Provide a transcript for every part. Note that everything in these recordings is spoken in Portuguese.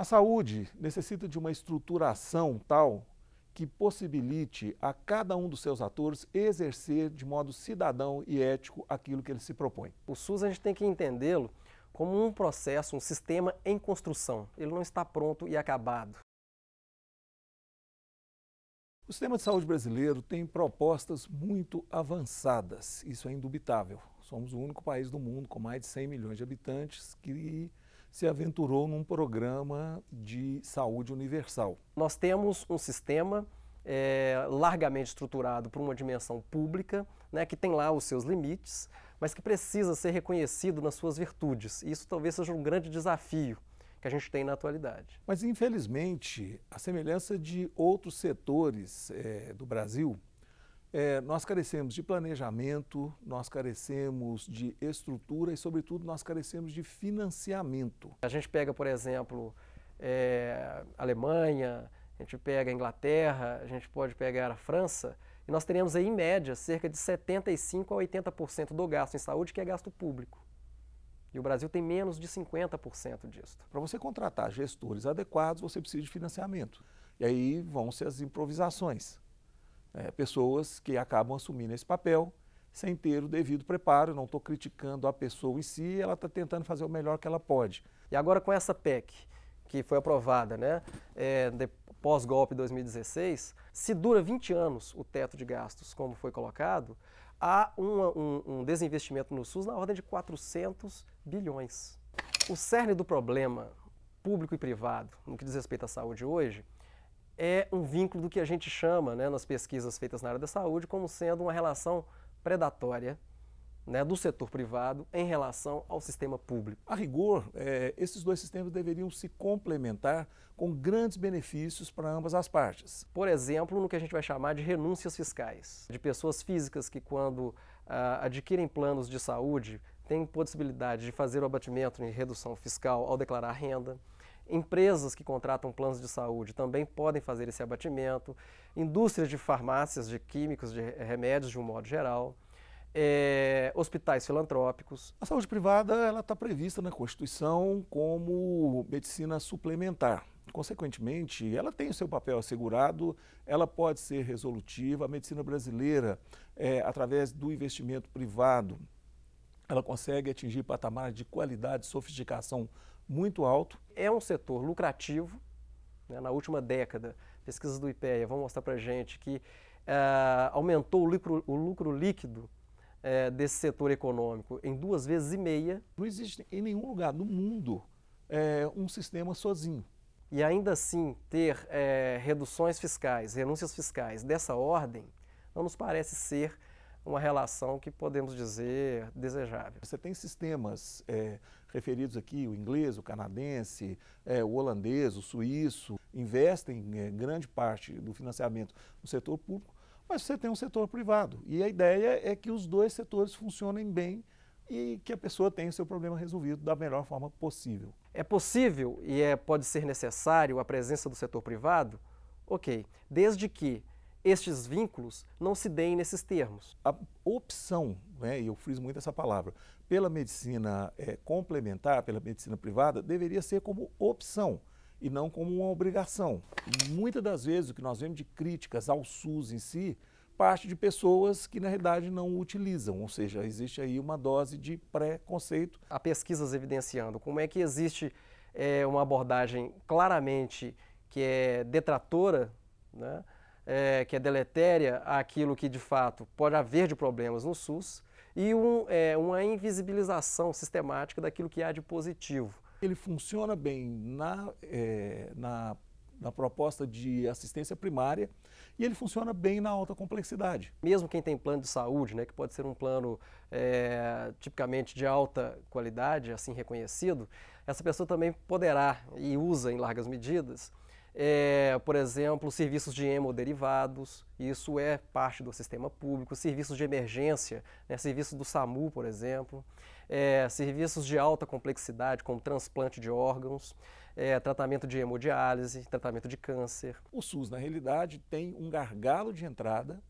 A saúde necessita de uma estruturação tal que possibilite a cada um dos seus atores exercer de modo cidadão e ético aquilo que ele se propõe. O SUS a gente tem que entendê-lo como um processo, um sistema em construção. Ele não está pronto e acabado. O sistema de saúde brasileiro tem propostas muito avançadas, isso é indubitável. Somos o único país do mundo com mais de 100 milhões de habitantes que se aventurou num programa de saúde universal. Nós temos um sistema é, largamente estruturado por uma dimensão pública, né, que tem lá os seus limites, mas que precisa ser reconhecido nas suas virtudes. isso talvez seja um grande desafio que a gente tem na atualidade. Mas, infelizmente, a semelhança de outros setores é, do Brasil, é, nós carecemos de planejamento, nós carecemos de estrutura e, sobretudo, nós carecemos de financiamento. A gente pega, por exemplo, é, Alemanha, a gente pega Inglaterra, a gente pode pegar a França, e nós teremos aí, em média, cerca de 75% a 80% do gasto em saúde que é gasto público. E o Brasil tem menos de 50% disso. Para você contratar gestores adequados, você precisa de financiamento. E aí vão se as improvisações é, pessoas que acabam assumindo esse papel sem ter o devido preparo. Não estou criticando a pessoa em si, ela está tentando fazer o melhor que ela pode. E agora com essa PEC, que foi aprovada né, é, pós-golpe 2016, se dura 20 anos o teto de gastos, como foi colocado, há um, um desinvestimento no SUS na ordem de 400 bilhões. O cerne do problema público e privado no que diz respeito à saúde hoje é um vínculo do que a gente chama, né, nas pesquisas feitas na área da saúde, como sendo uma relação predatória né, do setor privado em relação ao sistema público. A rigor, é, esses dois sistemas deveriam se complementar com grandes benefícios para ambas as partes. Por exemplo, no que a gente vai chamar de renúncias fiscais, de pessoas físicas que, quando ah, adquirem planos de saúde, têm possibilidade de fazer o abatimento em redução fiscal ao declarar renda Empresas que contratam planos de saúde também podem fazer esse abatimento. Indústrias de farmácias, de químicos, de remédios, de um modo geral. É, hospitais filantrópicos. A saúde privada ela está prevista na Constituição como medicina suplementar. Consequentemente, ela tem o seu papel assegurado, ela pode ser resolutiva. A medicina brasileira, é, através do investimento privado, ela consegue atingir patamares de qualidade e sofisticação muito alto. É um setor lucrativo. Né? Na última década, pesquisas do IPEA vão mostrar para a gente que eh, aumentou o lucro, o lucro líquido eh, desse setor econômico em duas vezes e meia. Não existe em nenhum lugar no mundo é, um sistema sozinho. E ainda assim ter é, reduções fiscais, renúncias fiscais dessa ordem, não nos parece ser uma relação que podemos dizer desejável. Você tem sistemas é, referidos aqui, o inglês, o canadense, é, o holandês, o suíço, investem é, grande parte do financiamento no setor público, mas você tem um setor privado. E a ideia é que os dois setores funcionem bem e que a pessoa tenha o seu problema resolvido da melhor forma possível. É possível e é, pode ser necessário a presença do setor privado? Ok, desde que estes vínculos não se deem nesses termos. A opção, né, e eu friso muito essa palavra, pela medicina é, complementar, pela medicina privada, deveria ser como opção e não como uma obrigação. Muitas das vezes o que nós vemos de críticas ao SUS em si parte de pessoas que na realidade não utilizam, ou seja, existe aí uma dose de preconceito. Há pesquisas evidenciando como é que existe é, uma abordagem claramente que é detratora, né? é, que é deletéria àquilo que de fato pode haver de problemas no SUS e um, é, uma invisibilização sistemática daquilo que há de positivo. Ele funciona bem na, é, na, na proposta de assistência primária e ele funciona bem na alta complexidade. Mesmo quem tem plano de saúde, né, que pode ser um plano é, tipicamente de alta qualidade, assim reconhecido, essa pessoa também poderá e usa em largas medidas é, por exemplo, serviços de hemoderivados, isso é parte do sistema público, serviços de emergência, né, serviços do SAMU, por exemplo, é, serviços de alta complexidade, como transplante de órgãos, é, tratamento de hemodiálise, tratamento de câncer. O SUS, na realidade, tem um gargalo de entrada,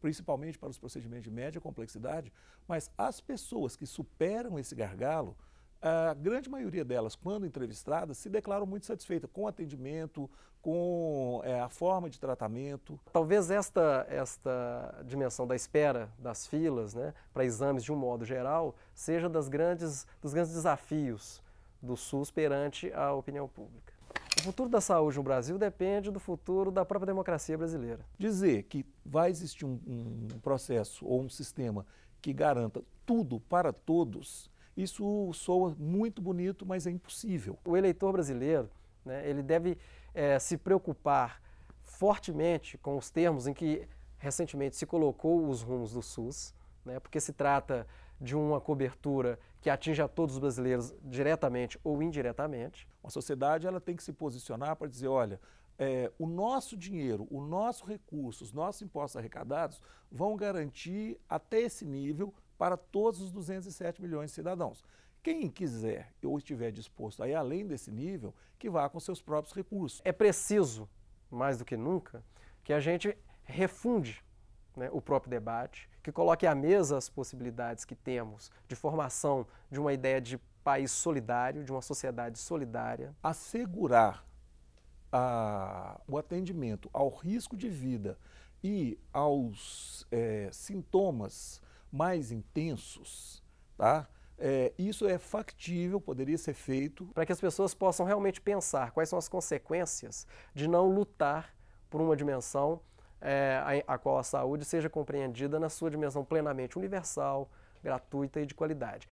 principalmente para os procedimentos de média complexidade, mas as pessoas que superam esse gargalo a grande maioria delas, quando entrevistadas, se declaram muito satisfeitas com o atendimento, com é, a forma de tratamento. Talvez esta, esta dimensão da espera, das filas, né, para exames de um modo geral, seja das grandes, dos grandes desafios do SUS perante a opinião pública. O futuro da saúde no Brasil depende do futuro da própria democracia brasileira. Dizer que vai existir um, um processo ou um sistema que garanta tudo para todos isso soa muito bonito, mas é impossível. O eleitor brasileiro, né, ele deve é, se preocupar fortemente com os termos em que recentemente se colocou os rumos do SUS, né, porque se trata de uma cobertura que atinge a todos os brasileiros diretamente ou indiretamente. A sociedade ela tem que se posicionar para dizer, olha, é, o nosso dinheiro, o nosso recurso, os nossos impostos arrecadados vão garantir até esse nível para todos os 207 milhões de cidadãos. Quem quiser ou estiver disposto a ir além desse nível, que vá com seus próprios recursos. É preciso, mais do que nunca, que a gente refunde né, o próprio debate, que coloque à mesa as possibilidades que temos de formação de uma ideia de país solidário, de uma sociedade solidária. Assegurar a, o atendimento ao risco de vida e aos é, sintomas mais intensos, tá? É, isso é factível, poderia ser feito. Para que as pessoas possam realmente pensar quais são as consequências de não lutar por uma dimensão é, a, a, qual a saúde seja compreendida na sua dimensão plenamente universal, gratuita e de qualidade.